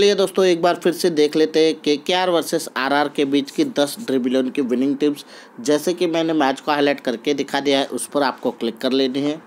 चलिए दोस्तों एक बार फिर से देख लेते हैं के के आर वर्सेस आर आर के बीच की दस ड्रिबिलियन की विनिंग टिप्स जैसे कि मैंने मैच को हाईलाइट करके दिखा दिया है उस पर आपको क्लिक कर लेनी है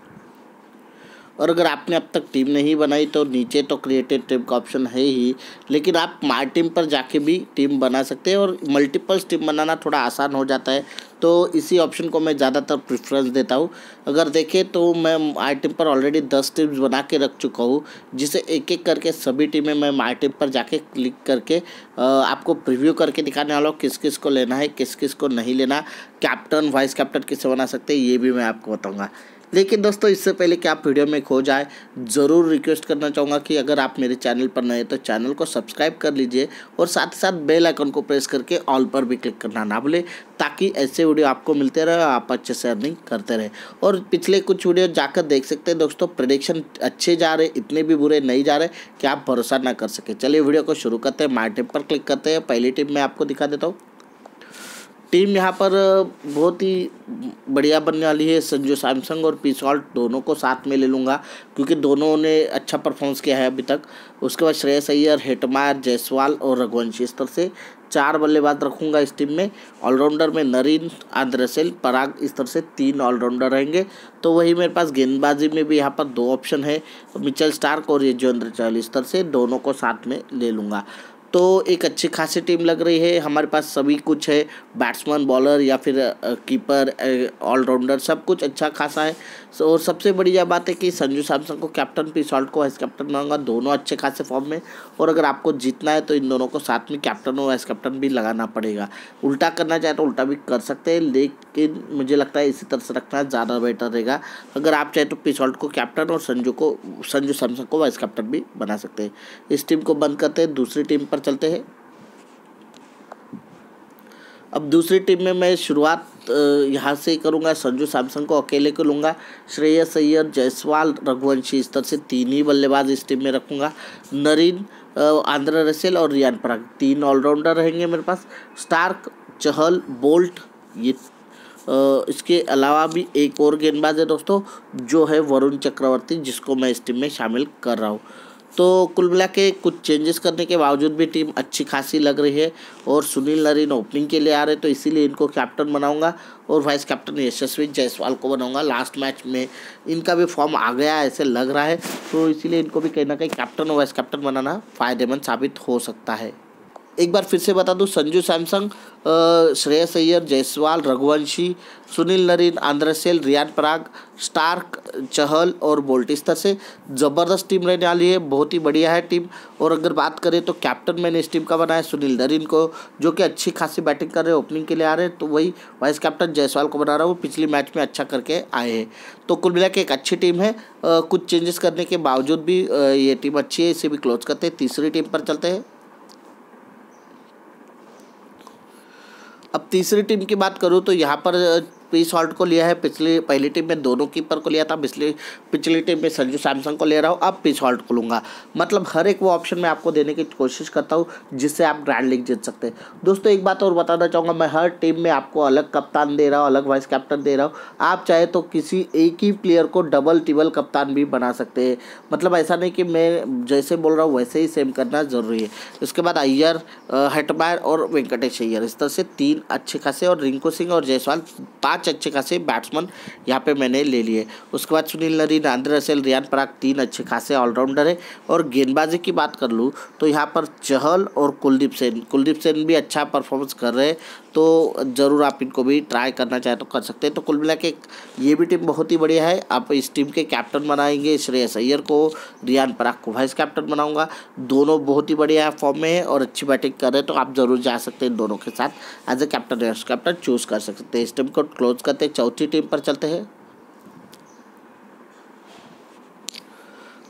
और अगर आपने अब तक टीम नहीं बनाई तो नीचे तो क्रिएटेड टीम का ऑप्शन है ही लेकिन आप मार टीम पर जाके भी टीम बना सकते हैं और मल्टीपल्स टीम बनाना थोड़ा आसान हो जाता है तो इसी ऑप्शन को मैं ज़्यादातर प्रेफरेंस देता हूँ अगर देखें तो मैं माई टीम पर ऑलरेडी दस टीम्स बना के रख चुका हूँ जिसे एक एक करके सभी टीमें मैं माई टीम पर जाके क्लिक करके आपको प्रिव्यू करके दिखाने वाला हूँ किस किस को लेना है किस किस को नहीं लेना कैप्टन वाइस कैप्टन किसे बना सकते हैं ये भी मैं आपको बताऊँगा लेकिन दोस्तों इससे पहले कि आप वीडियो में खो जाए ज़रूर रिक्वेस्ट करना चाहूँगा कि अगर आप मेरे चैनल पर नए तो चैनल को सब्सक्राइब कर लीजिए और साथ ही साथ बेल आइकन को प्रेस करके ऑल पर भी क्लिक करना ना भूलें ताकि ऐसे वीडियो आपको मिलते रहे आप अच्छे से अर्निंग करते रहे और पिछले कुछ वीडियो जाकर देख सकते हैं दोस्तों प्रडिक्शन अच्छे जा रहे इतने भी बुरे नहीं जा रहे कि आप भरोसा ना कर सके चलिए वीडियो को शुरू करते हैं माई टिप पर क्लिक करते हैं पहली टिप मैं आपको दिखा देता हूँ टीम यहाँ पर बहुत ही बढ़िया बनने वाली है संजू सैमसंग और पी सॉल्ट दोनों को साथ में ले लूँगा क्योंकि दोनों ने अच्छा परफॉर्मेंस किया है अभी तक उसके बाद श्रेयस अय्यर हेटमायर जयसवाल और रघुवंशी इस तरह से चार बल्लेबाज रखूँगा इस टीम में ऑलराउंडर में नरीन आंद्रसेल पराग इस तरह से तीन ऑलराउंडर रहेंगे तो वही मेरे पास गेंदबाजी में भी यहाँ पर दो ऑप्शन है मिचल स्टार्क और यजुवेंद्र चहल इस तरह से दोनों को साथ में ले लूँगा तो एक अच्छी खासी टीम लग रही है हमारे पास सभी कुछ है बैट्समैन बॉलर या फिर कीपर ऑलराउंडर सब कुछ अच्छा खासा है और सबसे बड़ी यह बात है कि संजू सैमसन को कैप्टन पी सॉल्ट को वाइस कैप्टन बनाऊंगा दोनों अच्छे खासे फॉर्म में और अगर आपको जीतना है तो इन दोनों को साथ में कैप्टन और वाइस कैप्टन भी लगाना पड़ेगा उल्टा करना चाहे तो उल्टा भी कर सकते हैं लेकिन मुझे लगता है इसी तरह से रखना ज़्यादा बेटर रहेगा अगर आप चाहे तो पी सॉल्ट को कैप्टन और संजू को संजू सैमसंग को वाइस कैप्टन भी बना सकते हैं इस टीम को बंद करते हैं दूसरी टीम पर चलते हैं अब दूसरी टीम में मैं शुरुआत यहाँ से करूँगा संजू सैमसन को अकेले को लूँगा श्रेयस अय्यर जयसवाल रघुवंशी इस तरह से तीन ही बल्लेबाज इस टीम में रखूँगा नरीन आंध्र रसेल और रियान पराग तीन ऑलराउंडर रहेंगे मेरे पास स्टार्क चहल बोल्ट ये इसके अलावा भी एक और गेंदबाज है दोस्तों जो है वरुण चक्रवर्ती जिसको मैं इस टीम में शामिल कर रहा हूँ तो कुल मिला के कुछ चेंजेस करने के बावजूद भी टीम अच्छी खासी लग रही है और सुनील नरीन ओपनिंग के लिए आ रहे तो इसीलिए इनको कैप्टन बनाऊंगा और वाइस कैप्टन यशस्वी जायसवाल को बनाऊंगा लास्ट मैच में इनका भी फॉर्म आ गया ऐसे लग रहा है तो इसीलिए इनको भी कहीं ना कहीं कैप्टन और वाइस कैप्टन बनाना फ़ायदेमंद साबित हो सकता है एक बार फिर से बता दूँ Sanju Samson Shreyas Iyer Jaiswal Raghuvanshi Sunil Narine Andre Russell Riyan Parag Starc Chahal और बोल्टिस्तर से ज़बरदस्त टीम रहने वाली है बहुत ही बढ़िया है टीम और अगर बात करें तो कैप्टन मैंने इस टीम का बनाया सुनील नरीन को जो कि अच्छी खासी बैटिंग कर रहे हैं ओपनिंग के लिए आ रहे हैं तो वही वाइस कैप्टन जायसवाल को बना रहा हूँ पिछली मैच में अच्छा करके आए हैं तो कुल मिला एक अच्छी टीम है कुछ चेंजेस करने के बावजूद भी ये टीम अच्छी है इसे भी क्लोज करते हैं तीसरी टीम पर चलते हैं अब तीसरी टीम की बात करूँ तो यहाँ पर पी सॉल्ट को लिया है पिछली पहली टीम में दोनों कीपर को लिया था पिछली पिछली टीम में संजू सैमसंग को ले रहा हूँ अब पी सॉल्ट को लूँगा मतलब हर एक वो ऑप्शन मैं आपको देने की कोशिश करता हूँ जिससे आप ग्रैंड लीग जीत सकते हैं दोस्तों एक बात और बताना चाहूँगा मैं हर टीम में आपको अलग कप्तान दे रहा हूँ अलग वाइस कैप्टन दे रहा हूँ आप चाहे तो किसी एक ही प्लेयर को डबल टिबल कप्तान भी बना सकते हैं मतलब ऐसा नहीं कि मैं जैसे बोल रहा हूँ वैसे ही सेम करना ज़रूरी है उसके बाद अय्यर हटमायर और वेंकटेश अय्यर इस तरह से तीन अच्छे खासे और रिंकू सिंह और जायसवाल पाँच पाँच अच्छे खासे बैट्समैन यहाँ पे मैंने ले लिए उसके बाद Sunil Narine Andre Russell Riyan Parag तीन अच्छे खासे ऑलराउंडर है और गेंदबाजी की बात कर लूँ तो यहाँ पर चहल और कुलदीप सेन कुलदीप सेन भी अच्छा परफॉर्मेंस कर रहे हैं तो ज़रूर आप इनको भी ट्राई करना चाहे तो कर सकते हैं तो कुल मिला के ये भी टीम बहुत ही बढ़िया है आप इस टीम के कैप्टन बनाएंगे श्रेयस अय्यर को रियान पराग को वाइस कैप्टन बनाऊंगा दोनों बहुत ही बढ़िया फॉर्म में है और अच्छी बैटिंग कर रहे हैं तो आप ज़रूर जा सकते हैं दोनों के साथ as a captain vice captain choose कर सकते हैं इस टीम को क्लोज करते हैं चौथी टीम पर चलते हैं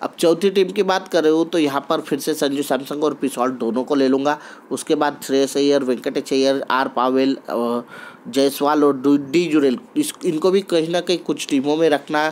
अब चौथी टीम की बात कर रहे हो तो यहाँ पर फिर से संजू सैमसंग और पिसॉल्ट दोनों को ले लूँगा उसके बाद श्रेयस अय्यर वेंकटेश अय्यर आर पावेल जयसवाल और डी जुरेल इस इनको भी कहीं ना कहीं कुछ टीमों में रखना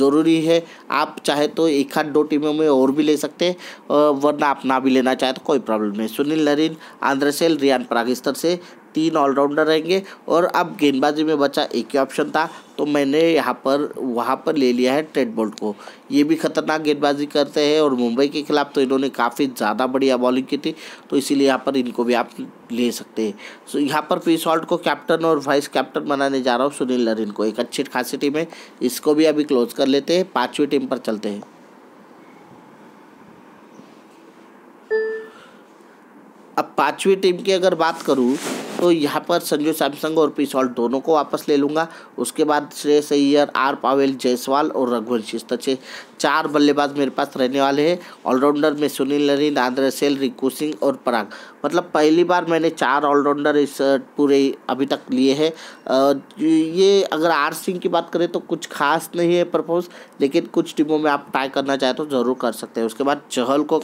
ज़रूरी है आप चाहे तो एक हाथ दो टीमों में और भी ले सकते हैं वरना आप ना भी लेना चाहे तो कोई प्रॉब्लम नहीं सुनील नरीन आंध्रसेल रियान प्रागिस्तर से तीन ऑलराउंडर रहेंगे और अब गेंदबाजी में बचा एक ही ऑप्शन था तो मैंने यहाँ पर वहाँ पर ले लिया है ट्रेड बोल्ट को ये भी खतरनाक गेंदबाजी करते हैं और मुंबई के खिलाफ तो इन्होंने काफ़ी ज़्यादा बढ़िया बॉलिंग की थी तो इसीलिए यहाँ पर इनको भी आप ले सकते हैं सो यहाँ पर पी सॉल्ट को कैप्टन और वाइस कैप्टन बनाने जा रहा हूँ सुनील लरिन को एक अच्छी खासी टीम है इसको भी अभी क्लोज कर लेते हैं पाँचवीं टीम पर चलते हैं अब पाँचवीं टीम की अगर बात करूँ तो यहाँ पर संजू सैमसंग और सॉल्ट दोनों को वापस ले लूँगा उसके बाद श्रेयस अय्यर आर पावेल जयसवाल और रघुवंशी तछे तो चार बल्लेबाज मेरे पास रहने वाले हैं ऑलराउंडर में Sunil Narine Andre Russell Rinku Singh और पराग मतलब पहली बार मैंने चार ऑलराउंडर इस पूरे अभी तक लिए हैं ये अगर आर सिंह की बात करें तो कुछ खास नहीं है परफॉर्मेंस लेकिन कुछ टीमों में आप ट्राई करना चाहें तो ज़रूर कर सकते हैं उसके बाद चहल को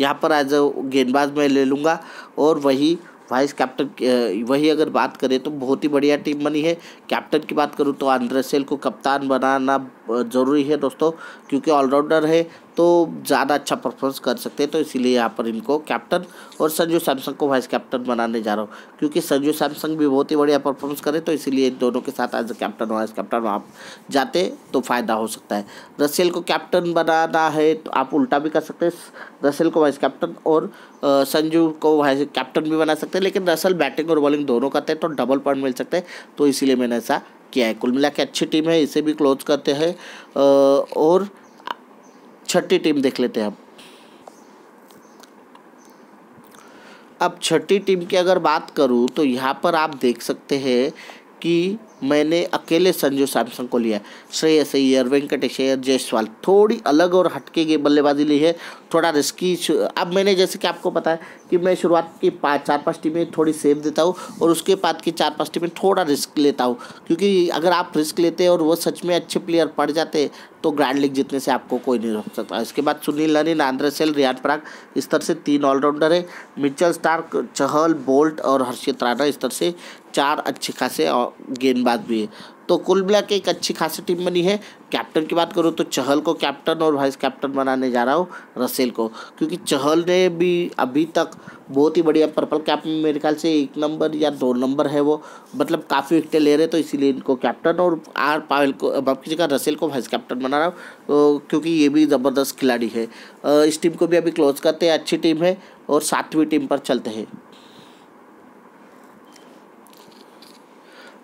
यहाँ पर एज गेंदबाज में ले लूँगा और वही वाइस कैप्टन वही अगर बात करें तो बहुत ही बढ़िया टीम बनी है कैप्टन की बात करूँ तो आंद्रेसेल को कप्तान बनाना ज़रूरी है दोस्तों क्योंकि ऑलराउंडर है तो ज़्यादा अच्छा परफॉर्मेंस कर सकते हैं तो इसीलिए यहाँ पर इनको कैप्टन और संजू सैमसंग को वाइस कैप्टन बनाने जा रहा हूँ क्योंकि संजू सैमसंग भी बहुत ही बढ़िया परफॉर्मेंस करे तो इसीलिए दोनों के साथ as a captain vice captain आप जाते तो फ़ायदा हो सकता है रसेल को कैप्टन बनाना है तो आप उल्टा भी कर सकते हैं रसेल को वाइस कैप्टन और संजू को वाइस कैप्टन भी बना सकते हैं लेकिन रसल बैटिंग और बॉलिंग दोनों करते हैं तो डबल पॉइंट मिल सकते हैं तो इसीलिए मैंने ऐसा किया है कुल मिला के अच्छी टीम है इसे भी क्लोज करते हैं और छठी टीम देख लेते हैं अब छठी टीम की अगर बात करूं तो यहां पर आप देख सकते हैं कि मैंने अकेले संजू सैमसंग को लिया श्रेय सैयर वेंकटेश जयसवाल थोड़ी अलग और हटके गई बल्लेबाजी ली है थोड़ा रिस्की अब मैंने जैसे कि आपको पता है कि मैं शुरुआत की पाँच चार पाँच टीमें थोड़ी सेफ देता हूँ और उसके बाद की चार पाँच टीमें थोड़ा रिस्क लेता हूँ क्योंकि अगर आप रिस्क लेते हैं और वो सच में अच्छे प्लेयर पड़ जाते तो ग्रैंड लीग जीतने से आपको कोई नहीं रोक सकता इसके बाद Sunil Narine Andre Russell Riyan Parag इस तरह से तीन ऑलराउंडर है मिचल स्टार्क चहल बोल्ट और हर्षित राणा इस तरह से चार अच्छे खासे और गेंदबाज भी है तो कुल मिला के एक अच्छी खासी टीम बनी है कैप्टन की बात करूँ तो चहल को कैप्टन और वाइस कैप्टन बनाने जा रहा हूँ रसेल को क्योंकि चहल ने भी अभी तक बहुत ही बढ़िया पर्पल कैप में मेरे ख्याल से एक नंबर या दो नंबर है वो मतलब काफ़ी विकटें ले रहे तो इसीलिए इनको कैप्टन और आर पावेल को बाप जगह रसेल को वाइस कैप्टन बना रहा हूँ तो क्योंकि ये भी ज़बरदस्त खिलाड़ी है इस टीम को भी अभी क्लोज करते हैं अच्छी टीम है और सातवीं टीम पर चलते हैं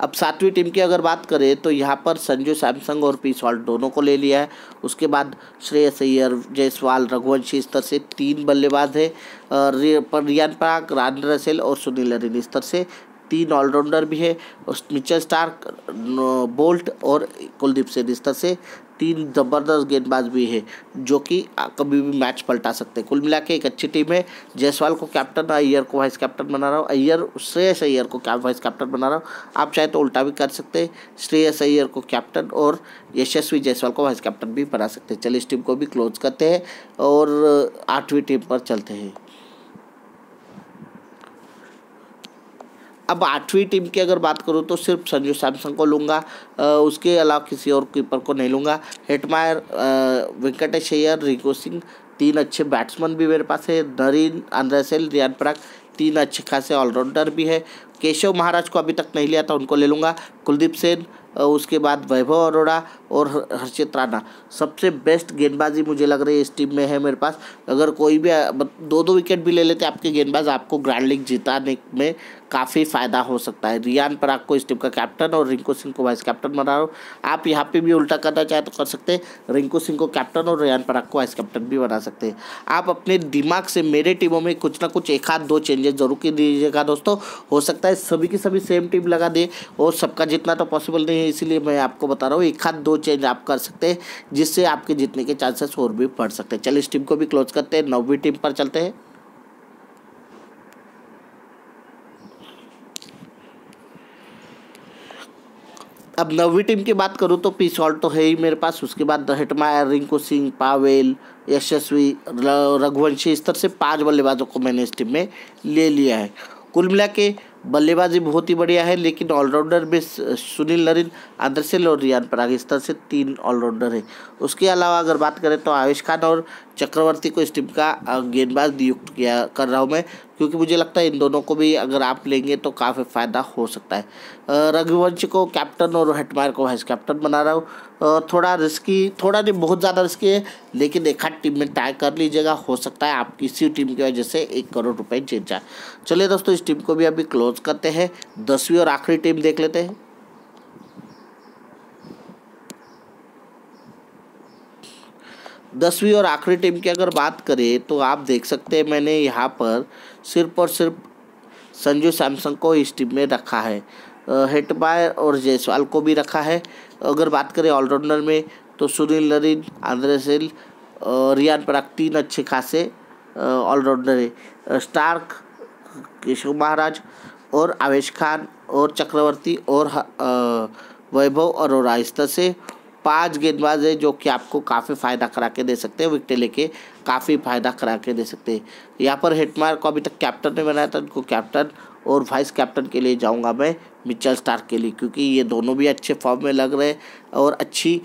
अब सातवीं टीम की अगर बात करें तो यहाँ पर संजू सैमसंग और पी सॉल्ट दोनों को ले लिया है उसके बाद श्रेयस अय्यर जयसवाल रघुवंशी स्तर से तीन बल्लेबाज है रियान पराग रान रसेल और सुनील अरिन स्तर से तीन ऑलराउंडर भी है मिचल स्टार्क बोल्ट और कुलदीप सेन इस तरह से तीन ज़बरदस्त गेंदबाज भी है जो कि कभी भी मैच पलटा सकते हैं कुल मिला के एक अच्छी टीम है जयसवाल को कैप्टन अय्यर को वाइस कैप्टन बना रहा हूँ अय्यर श्रेयस अय्यर को कैप वाइस कैप्टन बना रहा हूँ आप चाहे तो उल्टा भी कर सकते हैं श्रेयस अय्यर को कैप्टन और यशस्वी जायसवाल को वाइस कैप्टन भी बना सकते हैं चलिए इस टीम को भी क्लोज करते हैं और आठवीं टीम पर चलते हैं अब आठवीं टीम की अगर बात करूँ तो सिर्फ संजू सैमसन को लूँगा उसके अलावा किसी और कीपर को नहीं लूँगा हेटमायर वेंकटेश अयर रिको सिंह तीन अच्छे बैट्समैन भी मेरे पास है नरीन अंद्रेसेल रियान पराग तीन अच्छे खासे ऑलराउंडर भी है केशव महाराज को अभी तक नहीं लिया था उनको ले लूँगा कुलदीप सेन उसके बाद वैभव अरोड़ा और हर्षित राणा सबसे बेस्ट गेंदबाजी मुझे लग रही है इस टीम में है मेरे पास अगर कोई भी दो दो विकेट भी ले लेते आपके गेंदबाज आपको ग्रैंड लीग जिताने में काफ़ी फ़ायदा हो सकता है रियान पराग को इस टीम का कैप्टन और रिंकू सिंह को वाइस कैप्टन बना रहा हूँ आप यहाँ पे भी उल्टा करना चाहे तो कर सकते हैं रिंकू सिंह को कैप्टन और रियान पराग को वाइस कैप्टन भी बना सकते हैं आप अपने दिमाग से मेरे टीमों में कुछ ना कुछ एक आध दो चेंजेस जरूर कर दीजिएगा दोस्तों हो सकता है सकता है सभी की सभी सेम टीम लगा दें और सबका जितना तो पॉसिबल नहीं है इसीलिए मैं आपको बता रहा हूँ एक हाथ दो चेंज आप कर सकते हैं जिससे आपके जीतने के चांसेस और भी बढ़ सकते हैं चलिए इस टीम को भी क्लोज करते हैं नौवीं टीम पर चलते हैं अब नवी टीम की बात करूं तो पी सॉल्ट तो है ही मेरे पास उसके बाद हेटमायर रिंकू सिंह पावेल यशस्वी रघुवंशी इस तरह से पांच बल्लेबाजों को मैंने इस टीम में ले लिया है कुल मिला के बल्लेबाजी बहुत ही बढ़िया है लेकिन ऑलराउंडर में सुनील नरिन आंध्र और रियान पाकिस्तान से तीन ऑलराउंडर हैं उसके अलावा अगर बात करें तो आवेश खान और चक्रवर्ती को इस टीम का गेंदबाज नियुक्त किया कर रहा हूँ मैं क्योंकि मुझे लगता है इन दोनों को भी अगर आप लेंगे तो काफ़ी फ़ायदा हो सकता है रघुवंश को कैप्टन और हेटमायर को वाइस कैप्टन बना रहा हूँ थोड़ा रिस्की थोड़ा नहीं बहुत ज़्यादा रिस्की है लेकिन एक हाथ टीम में टाई कर लीजिएगा हो सकता है आप किसी टीम की वजह से एक करोड़ रुपये जीत जाए चलिए दोस्तों इस टीम को भी अभी क्लोज क्लोज करते हैं दसवीं और आखिरी टीम देख लेते हैं दसवीं और आखिरी टीम की अगर बात करें तो आप देख सकते हैं मैंने यहाँ पर सिर्फ और सिर्फ संजू सैमसंग को इस टीम में रखा है हेटबायर और जयसवाल को भी रखा है अगर बात करें ऑलराउंडर में तो सुनील नरीन आंद्रे सिल रियान पराग तीन अच्छे खासे ऑलराउंडर है स्टार्क केशव महाराज और आवेश खान और चक्रवर्ती और वैभव अरोरा इस तरह से पांच गेंदबाज है जो कि आपको काफ़ी फ़ायदा करा के दे सकते हैं विकटें लेके काफ़ी फ़ायदा करा के दे सकते हैं यहाँ पर हेटमार को अभी तक कैप्टन ने बनाया था उनको कैप्टन और वाइस कैप्टन के लिए जाऊँगा मैं मिचल स्टार के लिए क्योंकि ये दोनों भी अच्छे फॉर्म में लग रहे हैं और अच्छी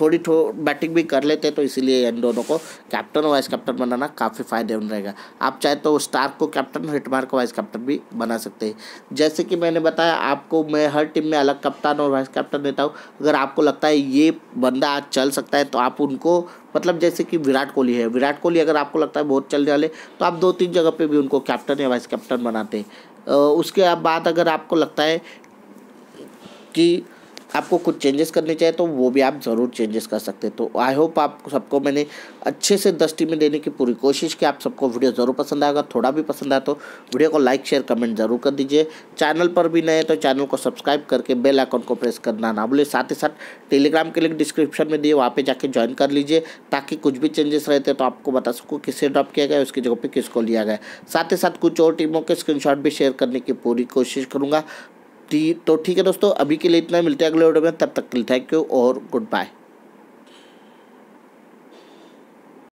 थोड़ी थो बैटिंग भी कर लेते तो इसीलिए इन दोनों को कैप्टन और वाइस कैप्टन बनाना काफ़ी फायदेमंद रहेगा आप चाहे तो स्टार्क को कैप्टन हिटमार को वाइस कैप्टन भी बना सकते हैं जैसे कि मैंने बताया आपको मैं हर टीम में अलग कप्तान और वाइस कैप्टन देता हूँ अगर आपको लगता है ये बंदा आज चल सकता है तो आप उनको मतलब जैसे कि विराट कोहली है विराट कोहली अगर आपको लगता है बहुत चलने वाले तो आप दो तीन जगह पर भी उनको कैप्टन या वाइस कैप्टन बनाते हैं उसके बाद अगर आपको लगता है कि आपको कुछ चेंजेस करने चाहिए तो वो भी आप ज़रूर चेंजेस कर सकते हैं तो आई होप आप सबको मैंने अच्छे से दस टीमें देने की पूरी कोशिश की आप सबको वीडियो ज़रूर पसंद आएगा थोड़ा भी पसंद आया तो वीडियो को लाइक शेयर कमेंट ज़रूर कर दीजिए चैनल पर भी नए तो चैनल को सब्सक्राइब करके बेल आइकन को प्रेस करना ना भूलिए साथ ही साथ टेलीग्राम के लिंक डिस्क्रिप्शन में दिए वहाँ पर जाके ज्वाइन कर लीजिए ताकि कुछ भी चेंजेस रहते तो आपको बता सको किससे ड्रॉप किया गया उसकी जगह पर किसको लिया गया साथ ही साथ कुछ और टीमों के स्क्रीनशॉट भी शेयर करने की पूरी कोशिश करूँगा तो ठीक है दोस्तों अभी के लिए इतना मिलते हैं अगले वीडियो में तब तक के लिए थैंक यू और गुड बाय